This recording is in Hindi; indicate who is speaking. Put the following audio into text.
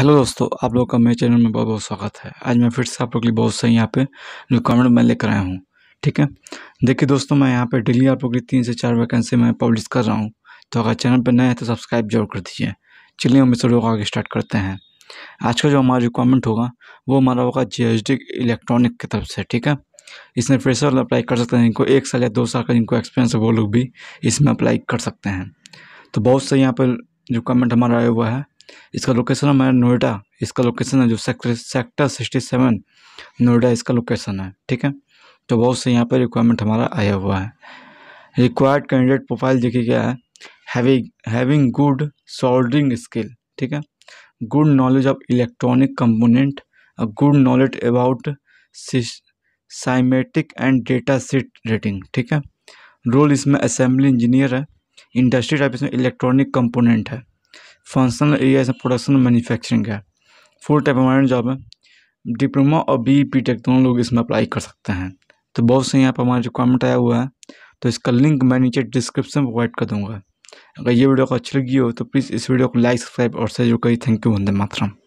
Speaker 1: हेलो दोस्तों आप लोग का मेरे चैनल में बहुत बहुत स्वागत है आज मैं फिर से आप लोग के लिए बहुत सही यहाँ पे कमेंट मैं लेकर आया हूँ ठीक है देखिए दोस्तों मैं यहाँ पे डेली आप लोग के लिए तीन से चार वैकेंसी मैं पब्लिश कर रहा हूँ तो अगर चैनल पर नए हैं तो सब्सक्राइब जरूर कर दीजिए चलिए हम इस वीडियो को आगे स्टार्ट करते हैं आज का जो हमारा रिक्वायरमेंट होगा वो हमारा होगा जी इलेक्ट्रॉनिक की तरफ से ठीक है इसमें फ्रेशर अप्लाई कर सकते हैं जिनको एक साल या दो साल का जिनको एक्सपीरियंस है वो लोग भी इसमें अप्लाई कर सकते हैं तो बहुत सही यहाँ पर रिक्वायरमेंट हमारा आया हुआ है इसका लोकेशन हमारा नोएडा इसका लोकेशन है जो sector sector sixty seven Noida इसका लोकेशन है ठीक है तो बहुत से यहाँ पर रिक्वायरमेंट हमारा आया हुआ है रिक्वायर्ड कैंडिडेट प्रोफाइल देखिए क्या है having having good soldering skill ठीक है good knowledge of electronic component good knowledge about schematic and data sheet rating ठीक है रोल इसमें असेंबली इंजीनियर है इंडस्ट्री टाइप इसमें इलेक्ट्रॉनिक कंपोनेंट है फंक्शनल एरिया इसमें प्रोडक्शन मैन्युफैक्चरिंग है फुल टाइम परमानेंट जॉब है डिप्लोमा और बी पी टेक दोनों लोग इसमें अप्लाई कर सकते हैं तो बहुत से यहाँ पर हमारा जो कमेंट आया हुआ है तो इसका लिंक मैं नीचे डिस्क्रिप्शन प्रोवाइड कर दूँगा अगर ये वीडियो को अच्छी लगी हो तो प्लीज़ इस वीडियो को लाइक सब्सक्राइब और शेयर जो करिए थैंक यू वंदे मातरम